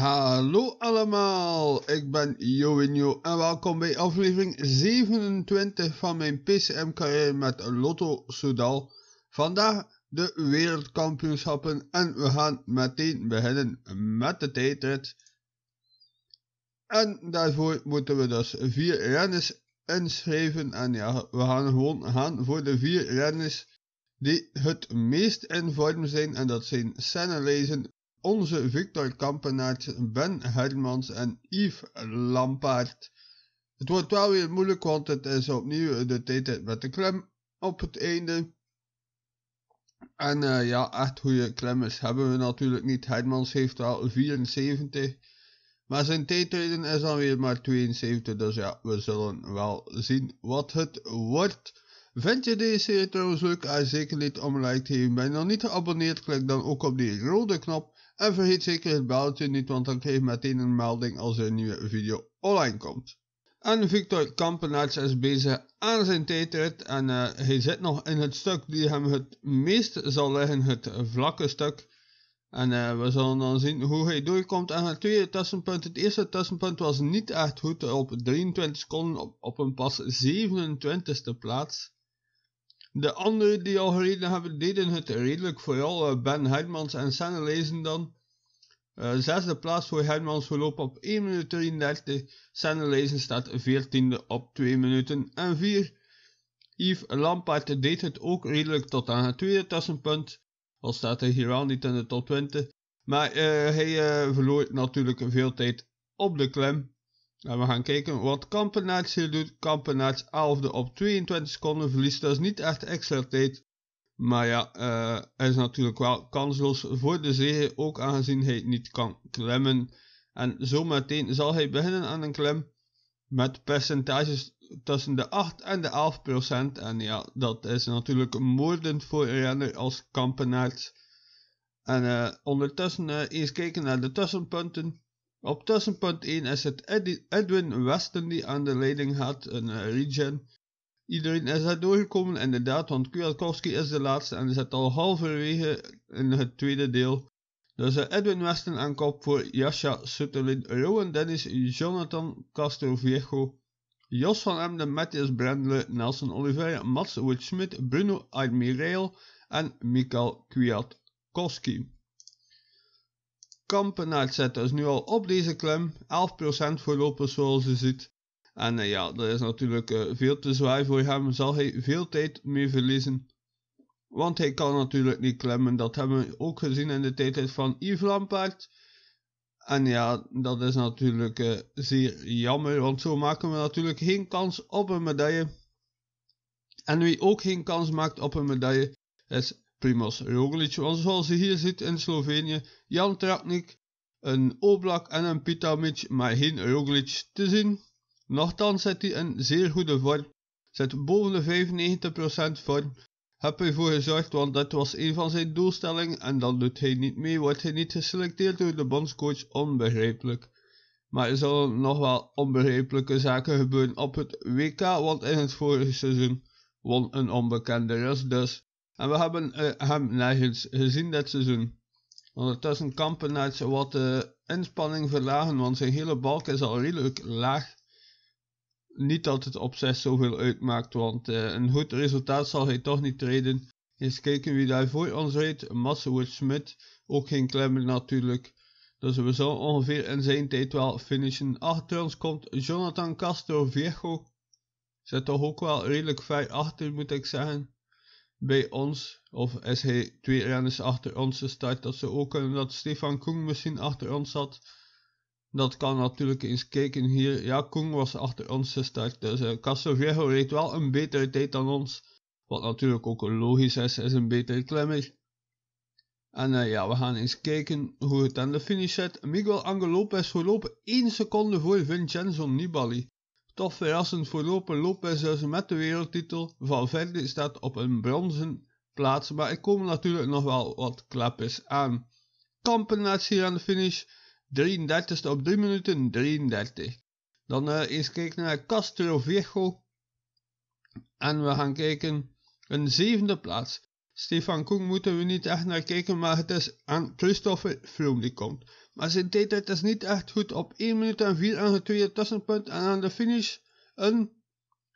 Hallo allemaal, ik ben Joenio en welkom bij aflevering 27 van mijn PCM carrière met Lotto Soudal. Vandaag de wereldkampioenschappen en we gaan meteen beginnen met de tijdrit. En daarvoor moeten we dus vier renners inschrijven en ja, we gaan gewoon gaan voor de vier renners die het meest in vorm zijn en dat zijn Sennelezen, onze Victor Kampenaerts, Ben Hermans en Yves Lampaard. Het wordt wel weer moeilijk, want het is opnieuw de tijd met de klem op het einde. En eh, ja, echt goede klemmers hebben we natuurlijk niet. Hermans heeft al 74. Maar zijn tijdrijden is dan weer maar 72. Dus ja, we zullen wel zien wat het wordt. Vind je deze serie trouwens leuk? zeker niet om like te geven. Ben je nog niet geabonneerd? Klik dan ook op die rode knop en vergeet zeker het belletje niet, want dan krijg je meteen een melding als er een nieuwe video online komt. En Victor Kampenaerts is bezig aan zijn tijdrit en eh, hij zit nog in het stuk die hem het meest zal liggen, het vlakke stuk. En eh, we zullen dan zien hoe hij doorkomt aan het tweede tussenpunt. Het eerste tussenpunt was niet echt goed op 23 seconden op, op een pas 27e plaats. De anderen die al gereden hebben, deden het redelijk. Vooral eh, Ben Heidmans en Senne lezen dan. Uh, zesde plaats voor Hermans gelopen op 1 minuut 33. Sennelezen staat 14e op 2 minuten en 4. Yves Lampart deed het ook redelijk tot aan het tweede tussenpunt. Al staat hij hier al niet in de top 20. Maar eh, hij uh, verloor natuurlijk veel tijd op de klem. En nou, we gaan kijken wat Kampenaerts hier doet. Kampenaerts 11 op 22 seconden verliest. Dat is niet echt extra tijd. Maar ja, uh, er is natuurlijk wel kansloos voor de zege. Ook aangezien hij niet kan klemmen. En zometeen zal hij beginnen aan een klem. Met percentages tussen de 8 en de 11 procent. En ja, dat is natuurlijk moordend voor een renner als Kampenaerts. En eh, ondertussen eh, eens kijken naar de tussenpunten. Op tussenpunt 1 is het Edwin Weston die aan de leiding had een eh, regen. Iedereen is er doorgekomen, inderdaad, want Kwiatkowski is de laatste en zit al halverwege in het tweede deel. Dus Edwin Weston aan kop voor Yasha Sutterlin, Rowan Dennis, Jonathan Castroviejo, Jos van Emden, Matthias Brendle, Nelson Oliveira, Mats Schmidt, Bruno Admirail en Mikael Kwiatkowski kampen naar het zetten. Dus nu al op deze klem, 11% voorlopig zoals je ziet. En eh, ja, dat is natuurlijk eh, veel te zwaar voor hem. Zal hij veel tijd mee verliezen. Want hij kan natuurlijk niet klimmen. Dat hebben we ook gezien in de tijdrit van Yves Lampaard. En ja, dat is natuurlijk eh, zeer jammer. Want zo maken we natuurlijk geen kans op een medaille. En wie ook geen kans maakt op een medaille is Primoz Roglic. Want zoals je hier ziet in Slovenië Jan Traknik, een Oblak en een Pitamic, maar geen Roglic te zien. Nochtans zit hij een zeer goede vorm, zit boven de 95% vorm. Heb voor gezorgd, want dat was een van zijn doelstellingen en dan doet hij niet mee, wordt hij niet geselecteerd door de bondscoach, onbegrijpelijk. Maar er zullen nog wel onbegrijpelijke zaken gebeuren op het WK, want in het vorige seizoen won een onbekende Rus dus. En we hebben eh, hem nergens gezien dit seizoen. Ondertussen kan Penac wat de inspanning verlagen, want zijn hele balk is al redelijk laag. Niet dat het op zich zoveel uitmaakt, want eh, een goed resultaat zal hij toch niet treden. Eens kijken wie daar voor ons rijdt. Massewit Smit, ook geen klemmer natuurlijk. Dus we zullen ongeveer in zijn tijd wel finishen. Achter ons komt Jonathan Castro Viejo. Zit toch ook wel redelijk ver achter, moet ik zeggen bij ons, of is hij twee renners achter ons gestart, dat ze ook kunnen dat Stefan Koen misschien achter ons zat. Dat kan natuurlijk eens kijken hier. Ja, Koen was achter ons gestart, dus uh, eh, Viejo reed wel een betere tijd dan ons. Wat natuurlijk ook logisch is, is een betere klimmer. En eh, ja, we gaan eens kijken hoe het aan de finish zit. Miguel Angel Lopez voorlopig 1 seconde voor Vincenzo Nibali. Toch verrassend voorlopen Lopez dus met de wereldtitel. Valverde staat op een bronzen plaats, maar er komen natuurlijk nog wel wat klappers aan. Kampen Kampenaars hier aan de finish, 33ste op 3 minuten 33. Dan eh, eens kijken naar Castro Viejo. En we gaan kijken, een zevende plaats. Stefan Koen moeten we niet echt naar kijken, maar het is aan Christopher Froome die komt. Maar zijn tijd is niet echt goed. Op 1 minuut en 4 aan het tweede tussenpunt en aan de finish een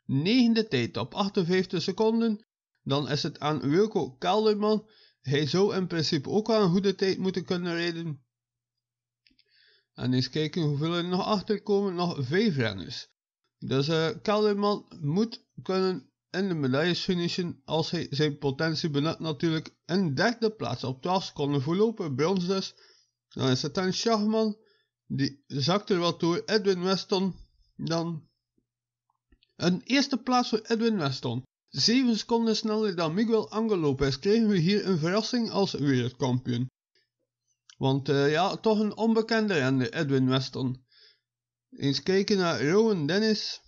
negende tijd op 58 seconden. Dan is het aan Wilco Kelderman. Hij zou in principe ook al een goede tijd moeten kunnen rijden. En eens kijken hoeveel er nog achterkomen. Nog 5 renners. Dus uh, Kelderman moet kunnen en de medailles finishen als hij zijn potentie benut natuurlijk. een derde plaats op 12 seconden voorlopen, ons dus. Dan is het dan Schachman, die zakt er wel door, Edwin Weston. Dan een eerste plaats voor Edwin Weston. 7 seconden sneller dan Miguel Angel Lopez kregen we hier een verrassing als wereldkampioen. Want eh, ja, toch een onbekende rende, Edwin Weston. Eens kijken naar Rowan Dennis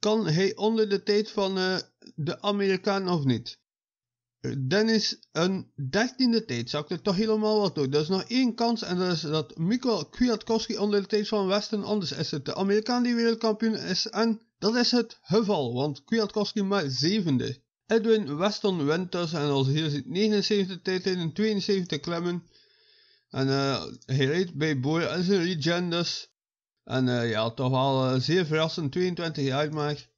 kan hij onder de tijd van eh, de Amerikaan of niet. Eh, dan is een dertiende tijd, zakte toch helemaal wat doen. Er is nog één kans en dat is dat Michael Kwiatkowski onder de tijd van Westen anders is het. De Amerikaan die wereldkampioen is en dat is het geval, want Kwiatkowski maar zevende. Edwin Weston Winters en als hier zit 79 tijd in 72 klemmen. En uh, hij rijdt bij Boer en zijn regen dus. En eh, ja, toch wel eh, zeer verrassend, 22 jaar maar.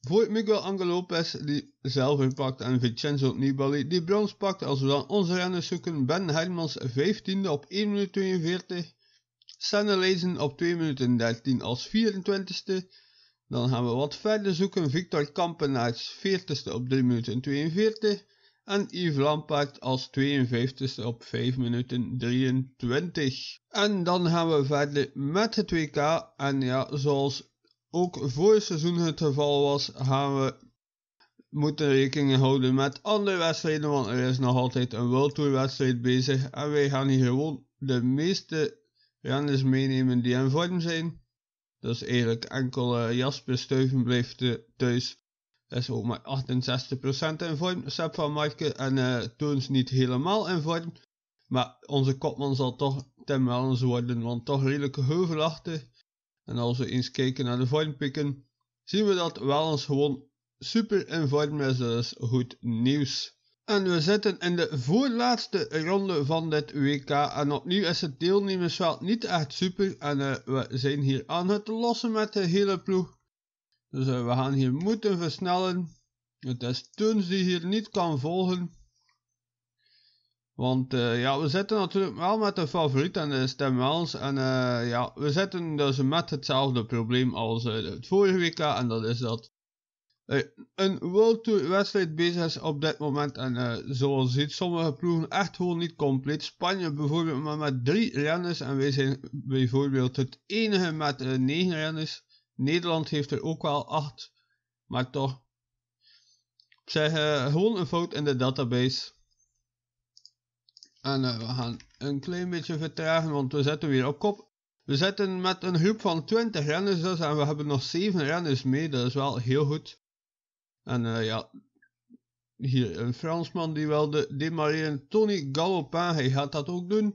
Voor Miguel Angel Lopez, die zilver pakt, en Vincenzo Nibali, die brons pakt. Als we dan onze renners zoeken, Ben Hermans 15e op 1 minuut 42. Sanne Lezen op 2 minuten 13 als 24 e Dan gaan we wat verder zoeken. Victor Kampenaerts 40 e op 3 minuten 42 en Yves pakt als 52e op 5 minuten 23. En dan gaan we verder met het WK en ja, zoals ook voor seizoen het geval was, gaan we moeten rekening houden met andere wedstrijden, want er is nog altijd een World Tour wedstrijd bezig en wij gaan hier gewoon de meeste renners meenemen die in vorm zijn. Dus eigenlijk enkel eh, Jasper Stuyven blijft eh, thuis is ook maar 68% in vorm, Seb van Marke. en uh, eh, Toons niet helemaal in vorm. Maar onze kopman zal toch Tim Wellens worden, want toch redelijk heuvelachtig. En als we eens kijken naar de vormpikken, zien we dat Wellens gewoon super in vorm is, is goed nieuws. En we zitten in de voorlaatste ronde van dit WK en opnieuw is het deelnemersveld niet echt super en eh, we zijn hier aan het lossen met de hele ploeg. Dus eh, we gaan hier moeten versnellen. Het is Tuns die hier niet kan volgen. Want eh, ja, we zitten natuurlijk wel met de favoriet en de stemwels. En uh, ja, we zitten dus met hetzelfde probleem als het vorige week En dat is dat een World Tour wedstrijd bezig is op dit moment. En zoals je ziet, sommige ploegen echt gewoon niet compleet. Spanje bijvoorbeeld maar met drie renners. En wij zijn bijvoorbeeld het enige met negen renners. Nederland heeft er ook wel acht, maar toch. Ik zeg eh, gewoon een fout in de database. En eh, we gaan een klein beetje vertragen, want we zetten weer op kop. We zitten met een groep van 20 renners dus, en we hebben nog 7 renners mee, dat is wel heel goed. En eh, ja, hier een Fransman die wilde demareren, Tony Gallopin, hij gaat dat ook doen.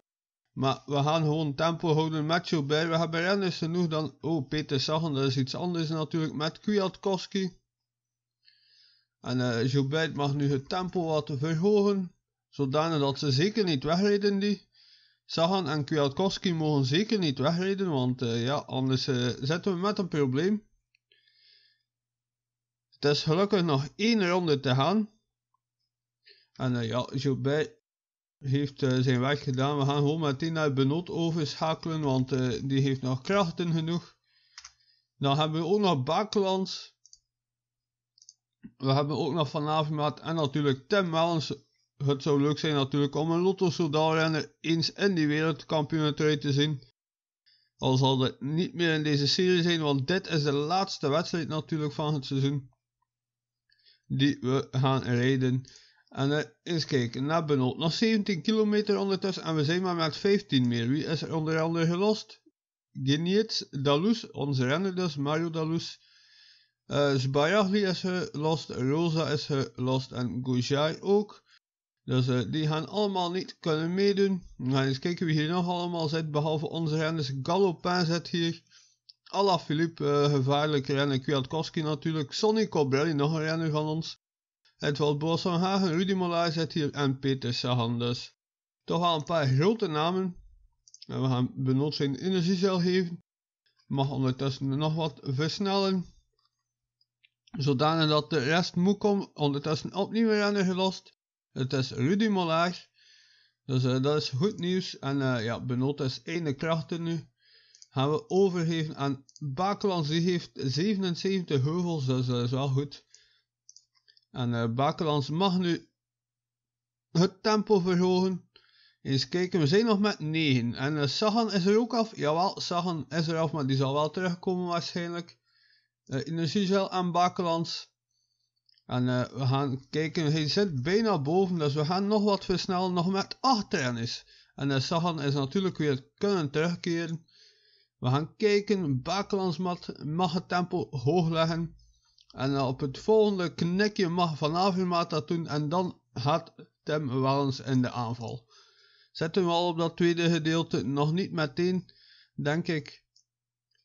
Maar we gaan gewoon tempo houden met Joubert. We hebben renners genoeg dan... Oh, Peter Sagan, dat is iets anders natuurlijk. Met Kwiatkowski. En uh, mag nu het tempo wat verhogen. Zodanig dat ze zeker niet wegrijden die. Sagan en Kwiatkowski mogen zeker niet wegrijden. Want eh, ja, anders eh, zitten we met een probleem. Het is gelukkig nog één ronde te gaan. En ja, Joubert heeft eh, zijn werk gedaan. We gaan gewoon meteen naar Benot overschakelen, want eh, die heeft nog krachten genoeg. Dan hebben we ook nog Bakelands. We hebben ook nog Van en natuurlijk Tim Wellens. Het zou leuk zijn natuurlijk om een Lotto soudal eens in die wereldkampioenentrui te zien. Al zal dat niet meer in deze serie zijn, want dit is de laatste wedstrijd natuurlijk van het seizoen. Die we gaan rijden. En eh, eens kijken, naar benot. Nog 17 kilometer ondertussen en we zijn maar met 15 meer. Wie is er onder andere gelost? Geniets, Dalus, onze renner dus, Mario Dalus. Uh, eh, Zbayagli is gelost, Rosa is gelost en Gujai ook. Dus eh, die gaan allemaal niet kunnen meedoen. We gaan eens kijken wie hier nog allemaal zit, behalve onze renners. Galopin zit hier. Alaphilippe, uh, gevaarlijke renner. Kwiatkowski natuurlijk. Sonny Cobrelli, nog een renner van ons. Edwald Bos van Hagen, Rudy Molaes zit hier en Peter Sahanders. Toch wel een paar grote namen. En we gaan benot zijn energiecel geven. Mag ondertussen nog wat versnellen. Zodanig dat de rest moet komen. Ondertussen opnieuw rennen gelost. Het is Rudy Molaes. Dus eh, dat is goed nieuws. En uh, ja, Benot is ene krachten nu. Gaan we overgeven aan Bakeland. Die heeft 77 heuvels. Dus dat eh, is wel goed en eh, Bakelands mag nu het tempo verhogen. Eens kijken, we zijn nog met 9. En uh, Sagan is er ook af. Jawel, Sagan is er af, maar die zal wel terugkomen waarschijnlijk. Uh, Energiegel en Bakelands. En we gaan kijken, hij zit bijna boven, dus we gaan nog wat versnellen, nog met 8 tennis. En uh, Sagan is natuurlijk weer kunnen terugkeren. We gaan kijken, Bakelands mag het tempo hoog leggen. En op het volgende knikje mag Vanavima dat doen en dan gaat Tim Wellens in de aanval. Zetten we al op dat tweede gedeelte nog niet meteen, denk ik.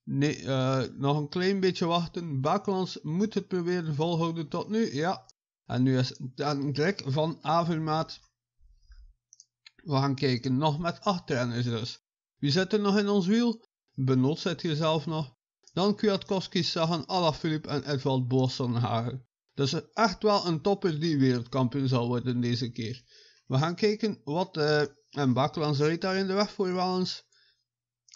Nee, eh, nog een klein beetje wachten. Baklans moet het proberen volhouden tot nu, ja. En nu is Dan Greg van Avermaat. We gaan kijken, nog met acht trainers dus. Wie zit er nog in ons wiel? Benot zit jezelf zelf nog. Dan zagen Alla Alaphilippe en Edvald Boasson Dus echt wel een topper die wereldkampioen zal worden deze keer. We gaan kijken wat... Uh, en Baklands rijdt daar in de weg voor wel eens.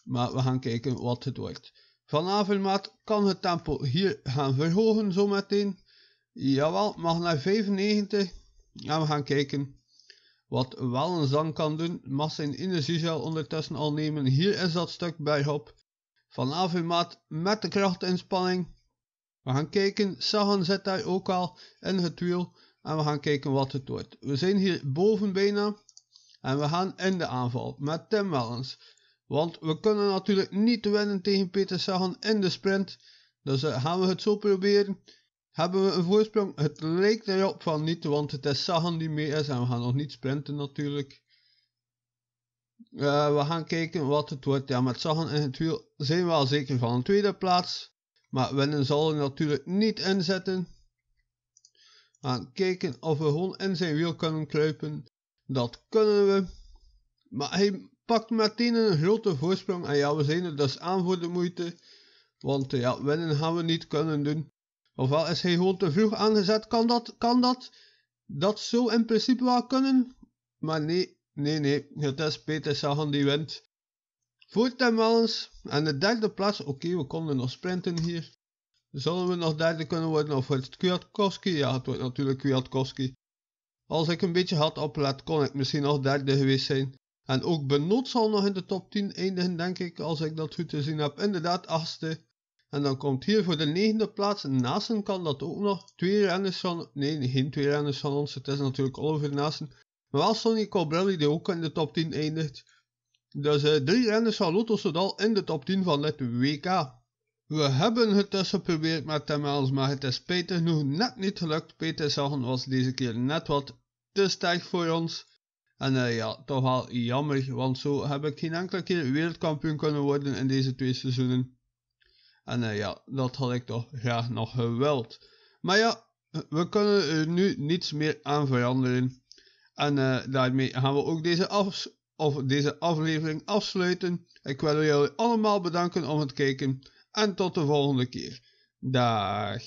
Maar we gaan kijken wat het wordt. Vanavond maat kan het tempo hier gaan verhogen zometeen. Jawel, mag naar 95. En we gaan kijken wat Wellens dan kan doen. in energie zal ondertussen al nemen. Hier is dat stuk bergop vanaf uw maat met de krachtinspanning. We gaan kijken, Sagan zit daar ook al in het wiel. En we gaan kijken wat het wordt. We zijn hier boven bijna. En we gaan in de aanval met Tim Wellens. Want we kunnen natuurlijk niet winnen tegen Peter Sagan in de sprint. Dus uh, gaan we het zo proberen. Hebben we een voorsprong? Het lijkt erop van niet, want het is Sagan die mee is. En we gaan nog niet sprinten natuurlijk. Eh, we gaan kijken wat het wordt. Ja, met Sagan in het wiel zijn we al zeker van een tweede plaats. Maar winnen zal er natuurlijk niet inzetten. We gaan kijken of we gewoon in zijn wiel kunnen kruipen. Dat kunnen we. Maar hij pakt meteen een grote voorsprong. En ja, we zijn er dus aan voor de moeite. Want eh, ja, winnen gaan we niet kunnen doen. Ofwel is hij gewoon te vroeg aangezet. Kan dat? Kan dat? Dat zou in principe wel kunnen. Maar nee, Nee, nee, het is Peter Sagan die wint. Voor wel eens. en de derde plaats, oké, we konden nog sprinten hier. Zullen we nog derde kunnen worden of wordt het Kwiatkowski? Ja, het wordt natuurlijk Kwiatkowski. Als ik een beetje had opgelet, kon ik misschien nog derde geweest zijn. En ook Benoot zal nog in de top 10 eindigen, denk ik, als ik dat goed te zien heb. Inderdaad, achtste. En dan komt hier voor de negende plaats, Nasen kan dat ook nog. Twee renners van, nee, geen twee renners van ons, het is natuurlijk Oliver Nasen. Maar wel Sonny Colbrelli die ook in de top 10 eindigt. Dus uh, drie renners van Lotto Soudal in de top 10 van dit WK. We hebben het dus geprobeerd met Tim maar het is Peter nog net niet gelukt. Peter Sagan was deze keer net wat te sterk voor ons. En eh, ja, toch wel jammer, want zo heb ik geen enkele keer wereldkampioen kunnen worden in deze twee seizoenen. En eh, ja, dat had ik toch graag nog gewild. Maar ja, we kunnen er nu niets meer aan veranderen. En eh, daarmee gaan we ook deze, af, deze aflevering afsluiten. Ik wil jullie allemaal bedanken om het kijken en tot de volgende keer. Dag.